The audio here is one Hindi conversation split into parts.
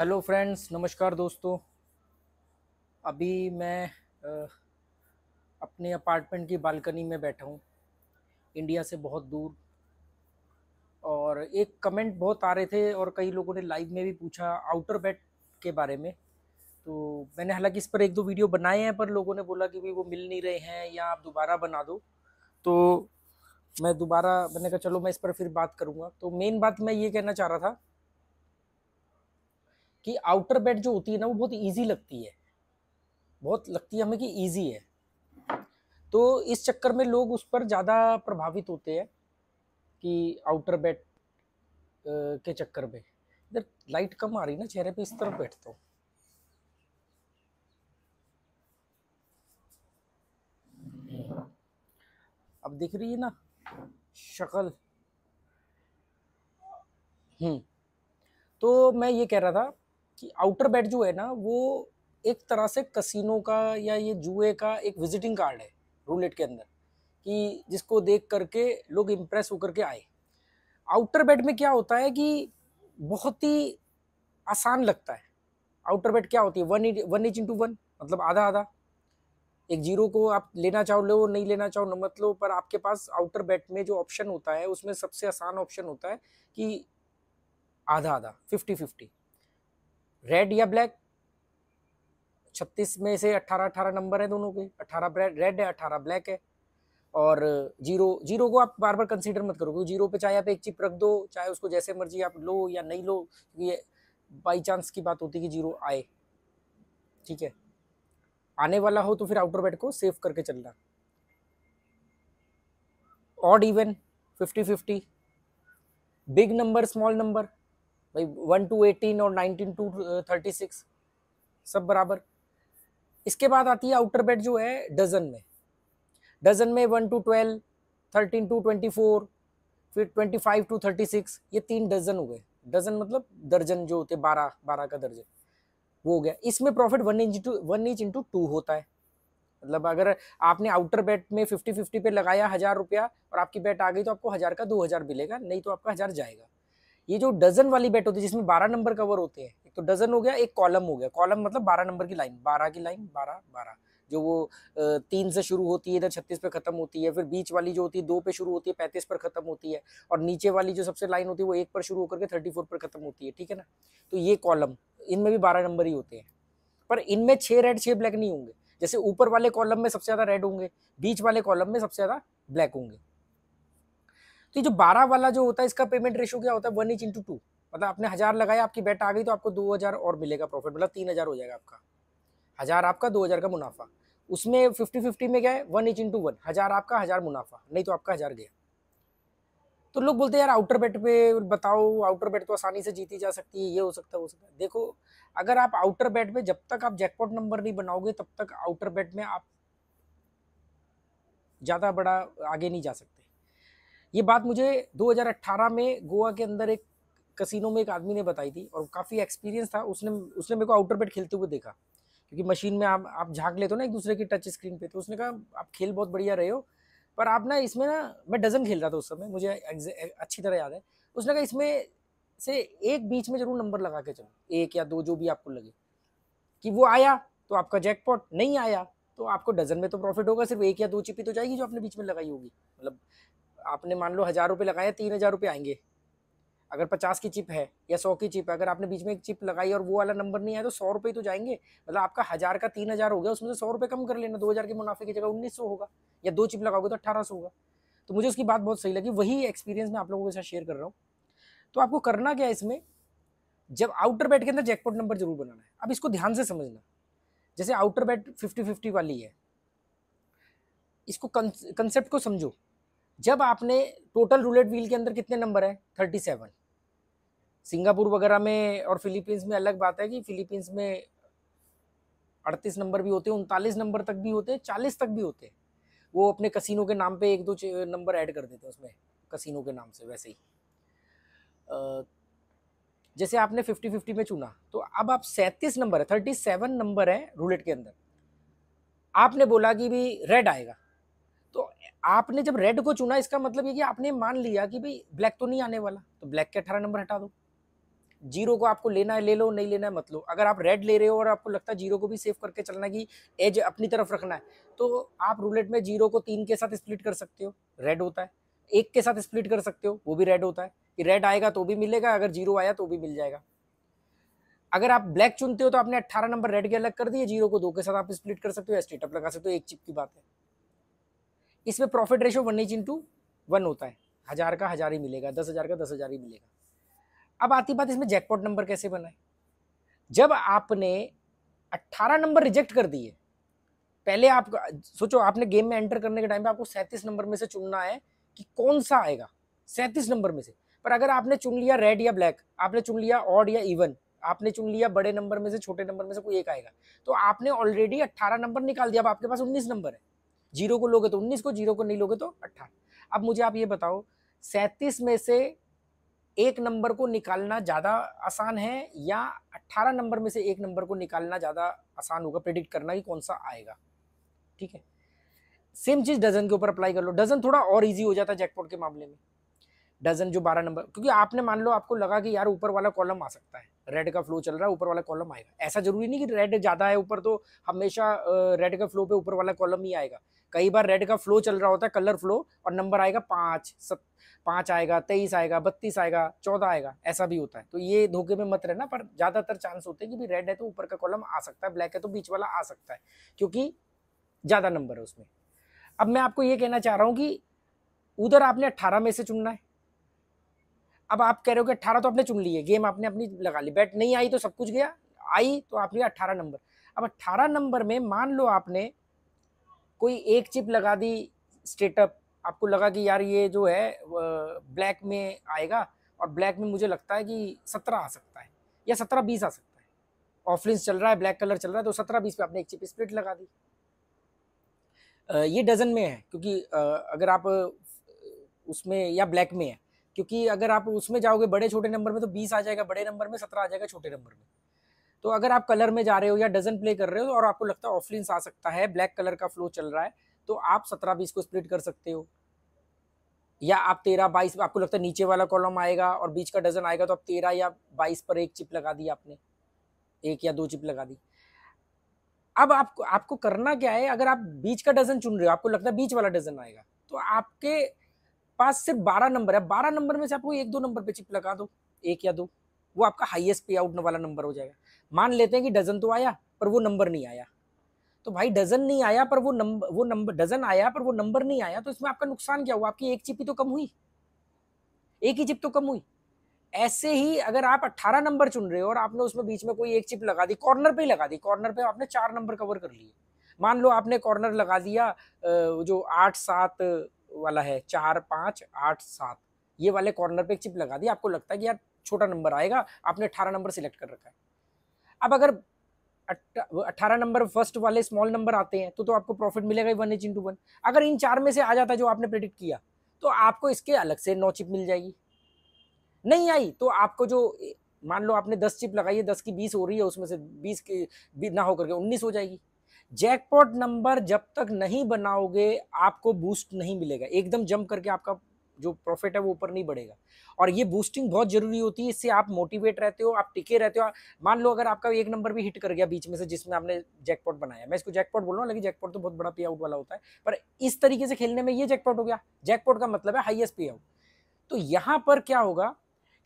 हेलो फ्रेंड्स नमस्कार दोस्तों अभी मैं अपने अपार्टमेंट की बालकनी में बैठा हूँ इंडिया से बहुत दूर और एक कमेंट बहुत आ रहे थे और कई लोगों ने लाइव में भी पूछा आउटर बेट के बारे में तो मैंने हालांकि इस पर एक दो वीडियो बनाए हैं पर लोगों ने बोला कि भाई वो मिल नहीं रहे हैं या आप दोबारा बना दो तो मैं दोबारा मैंने कहा चलो मैं इस पर फिर बात करूँगा तो मेन बात मैं ये कहना चाह रहा था कि आउटर बेड जो होती है ना वो बहुत ईजी लगती है बहुत लगती है हमें कि ईजी है तो इस चक्कर में लोग उस पर ज़्यादा प्रभावित होते हैं कि आउटर बेड के चक्कर में इधर लाइट कम आ रही ना चेहरे पे इस तरफ बैठता हूँ अब दिख रही है ना शक्ल हम्म तो मैं ये कह रहा था कि आउटर बेट जो है ना वो एक तरह से कसिनो का या ये जुए का एक विजिटिंग कार्ड है रूलेट के अंदर कि जिसको देख करके लोग इम्प्रेस होकर के आए आउटर बेट में क्या होता है कि बहुत ही आसान लगता है आउटर बेट क्या होती है one it one each into one मतलब आधा आधा एक जीरो को आप लेना चाहो लो नहीं लेना चाहो न मत लो पर आपके पास आउटर बेट में जो ऑप्शन होता है उसमें सबसे आसान ऑप्शन होता है कि आधा आधा फिफ्टी फिफ्टी रेड या ब्लैक छत्तीस में से अट्ठारह अट्ठारह नंबर है दोनों के अट्ठारह रेड है अट्ठारह ब्लैक है और जीरो जीरो को आप बार बार कंसीडर मत करो क्योंकि जीरो पे चाहे आप एक चिप रख दो चाहे उसको जैसे मर्जी आप लो या नहीं लो क्योंकि बाई चांस की बात होती है कि जीरो आए ठीक है आने वाला हो तो फिर आउटर बैट को सेव करके चलना odd even fifty fifty big number small number भाई वन टू एटीन और नाइनटीन टू थर्टी सिक्स सब बराबर इसके बाद आती है आउटर बेड जो है डजन में डजन में one to twelve thirteen to twenty four फिर twenty five to thirty six ये तीन डजन हो गए डजन मतलब दर्जन जो होते बारह बारह का दर्जन वो हो गया इसमें profit one inch to one inch into two होता है मतलब अगर आपने आउटर बेट में फिफ्टी फिफ्टी पे लगाया हज़ार रुपया और आपकी बेट आ गई तो आपको हज़ार का दो हज़ार मिलेगा नहीं तो आपका हज़ार जाएगा ये जो डजन वाली बैट होती है जिसमें बारह नंबर कवर होते हैं एक तो डजन हो गया एक कॉलम हो गया कॉलम मतलब बारह नंबर की लाइन बारह की लाइन बारह बारह जो वो तीन से शुरू होती है इधर छत्तीस पे खत्म होती है फिर बीच वाली जो होती है दो पे शुरू होती है पैंतीस पर खत्म होती है और नीचे वाली जो सबसे लाइन होती है वो एक पर शुरू होकर के थर्टी फोर पर खत्म होती है ठीक है ना तो ये कॉलम इनमें भी बारह नंबर ही होते हैं पर इनमें छः रेड छः ब्लैक नहीं होंगे जैसे ऊपर वाले कॉलम में सबसे ज़्यादा रेड होंगे बीच वाले कॉलम में सबसे ज़्यादा ब्लैक होंगे तो ये जो बारह वाला जो होता है इसका पेमेंट रेशो क्या होता है वन इंच इंटू टू मतलब आपने हज़ार लगाया आपकी बैट आ गई तो आपको दो हज़ार और मिलेगा प्रॉफिट मतलब तीन हज़ार हो जाएगा आपका हज़ार आपका दो हज़ार का मुनाफा उसमें फिफ्टी फिफ्टी में क्या है वन इंच इंटू वन हज़ार आपका हज़ार मुनाफा नहीं तो आपका हज़ार गया तो लोग बोलते हैं यार आउटर बैट पे बताओ आउटर बैट तो आसानी से जीती जा सकती है ये हो सकता है हो सकता है देखो अगर आप आउटर बैट पे जब तक आप जैकपॉट नंबर नहीं बनाओगे तब तक आउटर बैट में आप ज़्यादा बड़ा आगे नहीं जा सकते ये बात मुझे 2018 में गोवा के अंदर एक कसिनो में एक आदमी ने बताई थी और काफ़ी एक्सपीरियंस था उसने उसने मेरे को आउटर बेट खेलते हुए देखा क्योंकि मशीन में आप आप झाँक लेते हो ना एक दूसरे की टच स्क्रीन पे तो उसने कहा आप खेल बहुत बढ़िया रहे हो पर आप ना इसमें ना मैं डजन खेल रहा था उस समय मुझे अच्छी तरह याद है उसने कहा इसमें से एक बीच में जरूर नंबर लगा के चलो एक या दो जो भी आपको लगे कि वो आया तो आपका जैकपॉट नहीं आया तो आपको डजन में तो प्रॉफिट होगा सिर्फ एक या दो चिपी तो जाएगी जो आपने बीच में लगाई होगी मतलब आपने मान लो हज़ार रुपये लगाए तीन हज़ार रुपये आएंगे अगर पचास की चिप है या सौ की चिप है अगर आपने बीच में एक चिप लगाई और वो वाला नंबर नहीं आया तो सौ रुपये तो जाएंगे मतलब आपका हज़ार का तीन हज़ार हो गया उसमें से सौ रुपये कम कर लेना दो हज़ार के मुनाफे की जगह उन्नीस सौ होगा या दो चिप लगाओगे तो अट्ठारह सौ होगा तो मुझे उसकी बात बहुत सही लगी वही एक्सपीरियंस मैं आप लोगों के साथ शेयर कर रहा हूँ तो आपको करना क्या है इसमें जब आउटर बैट के अंदर जैकपॉट नंबर जरूर बनाना है अब इसको ध्यान से समझना जैसे आउटर बैट फिफ्टी फिफ्टी वाली है इसको कंसेप्ट को समझो जब आपने टोटल रूलेट व्हील के अंदर कितने नंबर है थर्टी सेवन सिंगापुर वगैरह में और फिलीपींस में अलग बात है कि फिलीपींस में अड़तीस नंबर भी होते हैं उनतालीस नंबर तक भी होते हैं चालीस तक भी होते हैं वो अपने कसिनो के नाम पे एक दो नंबर ऐड कर देते हैं उसमें कसिनो के नाम से वैसे ही जैसे आपने फिफ्टी फिफ्टी में चुना तो अब आप सैंतीस नंबर है थर्टी सेवन नंबर है रूलेट के अंदर आपने बोला कि भी रेड आएगा आपने जब रेड को चुना इसका मतलब ये कि आपने मान लिया कि भाई ब्लैक तो नहीं आने वाला तो ब्लैक के अठारह नंबर हटा दो जीरो को आपको लेना है ले लो नहीं लेना है मत लो अगर आप रेड ले रहे हो और आपको लगता है जीरो को भी सेव करके चलना है कि एज अपनी तरफ रखना है तो आप रूलेट में जीरो को तीन के साथ स्प्लिट कर सकते हो रेड होता है एक के साथ स्प्लिट कर सकते हो वो भी रेड होता है कि रेड आएगा तो भी मिलेगा अगर जीरो आया तो भी मिल जाएगा अगर आप ब्लैक चुनते हो तो आपने अट्ठारह नंबर रेड के अलग कर दिए जीरो को दो के साथ आप स्प्लिट कर सकते हो या स्टेटअप लगा सकते हो एक चिप की बात है इसमें profit ratio one each into one होता है हज़ार का हज़ार ही मिलेगा दस हज़ार का दस हज़ार ही मिलेगा अब आती बात इसमें जैकपॉट नंबर कैसे बनाए जब आपने अट्ठारह नंबर रिजेक्ट कर दिए पहले आप सोचो आपने गेम में एंटर करने के टाइम पे आपको सैंतीस नंबर में से चुनना है कि कौन सा आएगा सैंतीस नंबर में से पर अगर आपने चुन लिया रेड या ब्लैक आपने चुन लिया ऑड या इवन आपने चुन लिया बड़े नंबर में से छोटे नंबर में से कोई एक आएगा तो आपने ऑलरेडी अट्ठारह नंबर निकाल दिया अब आपके पास उन्नीस नंबर है जीरो को लोगे तो उन्नीस को जीरो को नहीं लोगे तो अट्ठारह अब मुझे आप ये बताओ सैंतीस में से एक नंबर को निकालना ज़्यादा आसान है या अट्ठारह नंबर में से एक नंबर को निकालना ज़्यादा आसान होगा प्रिडिक्ट करना कि कौन सा आएगा ठीक है सेम चीज़ डजन के ऊपर अप्लाई कर लो डजन थोड़ा और इजी हो जाता है जैकपॉट के मामले में डजन जो बारह नंबर क्योंकि आपने मान लो आपको लगा कि यार ऊपर वाला कॉलम आ सकता है रेड का फ्लो चल रहा है ऊपर वाला कॉलम आएगा ऐसा जरूरी नहीं कि रेड ज़्यादा है ऊपर तो हमेशा रेड का फ्लो पे ऊपर वाला कॉलम ही आएगा कई बार रेड का फ्लो चल रहा होता है कलर फ्लो और नंबर आएगा पाँच सत पाँच आएगा तेईस आएगा बत्तीस आएगा चौदह आएगा ऐसा भी होता है तो ये धोखे में मत रहना पर ज़्यादातर चांस होते हैं कि भी रेड है तो ऊपर का कॉलम आ सकता है ब्लैक है तो बीच वाला आ सकता है क्योंकि ज़्यादा नंबर है उसमें अब मैं आपको ये कहना चाह रहा हूँ कि उधर आपने अट्ठारह में से चुनना है अब आप कह रहे हो कि अट्ठारह तो आपने चुन लिए गेम आपने अपनी लगा ली बैट नहीं आई तो सब कुछ गया आई तो आप लिया अट्ठारह नंबर अब अट्ठारह नंबर में मान लो आपने कोई एक चिप लगा दी स्टेटअप आपको लगा कि यार ये जो है ब्लैक में आएगा और ब्लैक में मुझे लगता है कि सत्रह आ सकता है या सत्रह बीस आ सकता है ऑफलिंस चल रहा है ब्लैक कलर चल रहा है तो सत्रह बीस पे आपने एक चिप स्प्लिट लगा दी ये डजन में है क्योंकि अगर आप उसमें या ब्लैक में है क्योंकि अगर आप उसमें जाओगे बड़े छोटे नंबर में तो बीस आ जाएगा बड़े नंबर में सत्रह आ जाएगा छोटे नंबर में तो अगर आप कलर में जा रहे हो या डजन प्ले कर रहे हो और आपको लगता है ऑफलिन आ सकता है ब्लैक कलर का फ्लो चल रहा है तो आप सत्रह बीस को स्प्लिट कर सकते हो या आप तेरह बाईस आपको लगता है नीचे वाला कॉलम आएगा और बीच का डजन आएगा तो आप तेरह या बाईस पर एक चिप लगा दी आपने एक या दो चिप लगा दी अब आपको आपको करना क्या है अगर आप बीच का डजन चुन रहे हो आपको लगता है बीच वाला डजन आएगा तो आपके पास सिर्फ बारह नंबर है बारह नंबर में से आपको एक दो नंबर पे चिप लगा दो एक या दो वो आपका हाईएस्ट पे आउट वाला नंबर हो जाएगा मान लेते हैं कि डजन तो आया पर वो नंबर नहीं आया तो भाई डजन नहीं आया पर वो नंबर वो नंबर डजन आया पर वो नंबर नहीं आया तो इसमें आपका नुकसान क्या हुआ आपकी एक चिप ही तो कम हुई एक ही चिप तो कम हुई ऐसे ही अगर आप 18 नंबर चुन रहे हो और आपने उसमें बीच में कोई एक चिप लगा दी कॉर्नर पे ही लगा दी कॉर्नर पे आपने चार नंबर कवर कर लिए मान लो आपने कॉर्नर लगा दिया जो आठ सात वाला है चार पाँच आठ सात ये वाले कॉर्नर पे एक चिप लगा दी आपको लगता है कि यार छोटा नंबर आएगा आपने अट्ठारह नंबर सेलेक्ट कर रखा है अब अगर अट्ठारह नंबर फर्स्ट वाले स्मॉल नंबर आते हैं तो तो आपको प्रॉफिट मिलेगा वन एच इंटू वन अगर इन चार में से आ जाता जो आपने प्रेडिक्ट किया तो आपको इसके अलग से नौ चिप मिल जाएगी नहीं आई तो आपको जो मान लो आपने दस चिप लगाई है दस की बीस हो रही है उसमें से बीस की ना होकर के उन्नीस हो जाएगी जैकपॉट नंबर जब तक नहीं बनाओगे आपको बूस्ट नहीं मिलेगा एकदम जंप करके आपका जो प्रॉफिट है वो ऊपर नहीं बढ़ेगा और ये बूस्टिंग बहुत जरूरी होती है इससे आप मोटिवेट रहते हो आप टिके रहते हो मान लो अगर आपका एक नंबर भी हिट कर गया बीच में से जिसमें आपने जैकपॉट बनाया मैं इसको जैकपॉट बोल रहा हूँ लेकिन जैकपॉट तो बहुत बड़ा पे आउट वाला होता है पर इस तरीके से खेलने में ये जैकपॉट हो गया जैकपॉट का मतलब है हाइएस्ट पे आउट तो यहाँ पर क्या होगा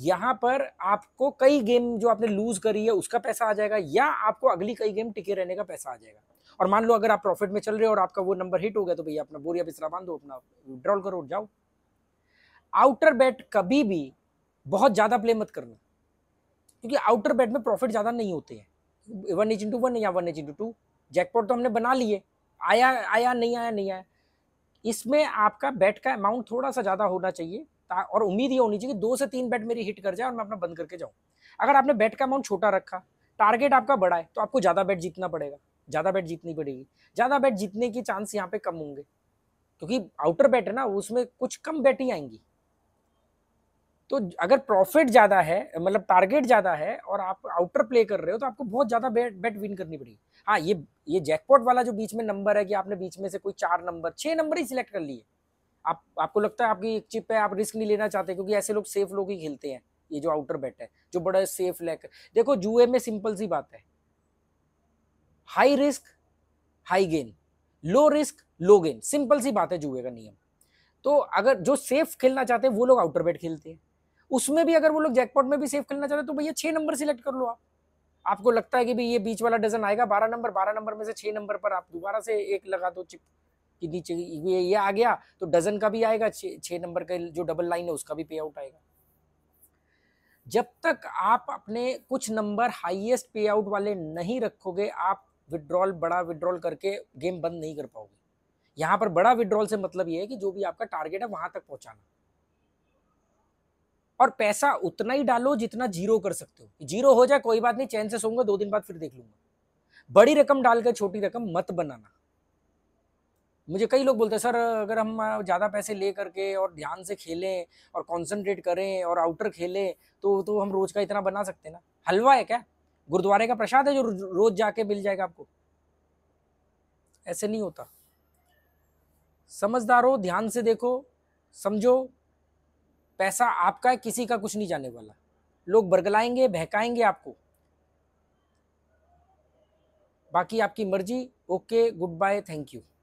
यहाँ पर आपको कई गेम जो आपने लूज करी है उसका पैसा आ जाएगा या आपको अगली कई गेम टिके रहने का पैसा आ जाएगा और मान लो अगर आप प्रॉफिट में चल रहे हो और आपका वो नंबर हिट हो गया तो भैया अपना बोरिया बिस्तरा बांधो अपना विड्रॉल करो जाओ आउटर बैट कभी भी बहुत ज़्यादा प्ले मत करना क्योंकि आउटर बैट में प्रॉफिट ज़्यादा नहीं होते हैं वन एच इंटू वन या one each into two jackpot तो हमने बना लिए आया आया नहीं आया नहीं आया इसमें आपका बैट का अमाउंट थोड़ा सा ज़्यादा होना चाहिए और उम्मीद ये होनी चाहिए कि दो से तीन बैट मेरी हिट कर जाए और मैं अपना बंद करके जाऊँ अगर आपने बैट का अमाउंट छोटा रखा टारगेट आपका बड़ा है तो आपको ज़्यादा बैट जीतना पड़ेगा ज़्यादा बैट जीतनी पड़ेगी ज़्यादा बैट जीतने की चांस यहाँ पे कम होंगे क्योंकि आउटर बैट है ना उसमें कुछ कम बैट ही आएंगी तो अगर प्रॉफिट ज़्यादा है मतलब टारगेट ज़्यादा है और आप आउटर प्ले कर रहे हो तो आपको बहुत ज़्यादा बैट बैट विन करनी पड़ेगी हाँ ये ये जैकपॉट वाला जो बीच में नंबर है कि आपने बीच में से कोई चार नंबर छः नंबर ही सिलेक्ट कर लिए आप आपको लगता है आपकी एक चिप है आप रिस्क नहीं लेना चाहते क्योंकि ऐसे लोग सेफ लोग ही खेलते हैं ये जो आउटर बैट है जो बड़ा सेफ लैक देखो जुए में सिंपल सी बात है high risk high gain low risk low gain simple सी बात है जुए का नियम तो अगर जो सेफ खेलना चाहते हैं वो लोग आउटर बेट खेलते हैं उसमें भी अगर वो लोग जैकपॉट में भी सेफ खेलना चाहते हैं तो भैया छः नंबर सिलेक्ट कर लो आप आपको लगता है कि भाई ये बीच वाला डजन आएगा बारह नंबर बारह नंबर में से छः नंबर पर आप दोबारा से एक लगा दो चिप कि नीचे ये ये आ गया तो डजन का भी आएगा छः नंबर का जो डबल लाइन है उसका भी पे आउट आएगा जब तक आप अपने कुछ नंबर हाईएस्ट पे आउट वाले नहीं रखोगे आप विड्रॉल बड़ा विड्रॉल करके गेम बंद नहीं कर पाओगे यहाँ पर बड़ा विड्रॉल से मतलब ये है कि जो भी आपका टारगेट है वहां तक पहुंचाना और पैसा उतना ही डालो जितना जीरो कर सकते हो जीरो हो जाए कोई बात नहीं चैन से सोऊंगा दो दिन बाद फिर देख लूंगा बड़ी रकम डालकर छोटी रकम मत बनाना मुझे कई लोग बोलते हैं सर अगर हम ज़्यादा पैसे ले करके और ध्यान से खेलें और कंसंट्रेट करें और आउटर खेलें तो तो हम रोज का इतना बना सकते हैं ना हलवा है क्या गुरुद्वारे का प्रसाद है जो रोज जाके मिल जाएगा आपको ऐसे नहीं होता समझदार हो ध्यान से देखो समझो पैसा आपका है किसी का कुछ नहीं जाने वाला लोग बरगलाएंगे बहकाएंगे आपको बाकी आपकी मर्जी okay goodbye thank you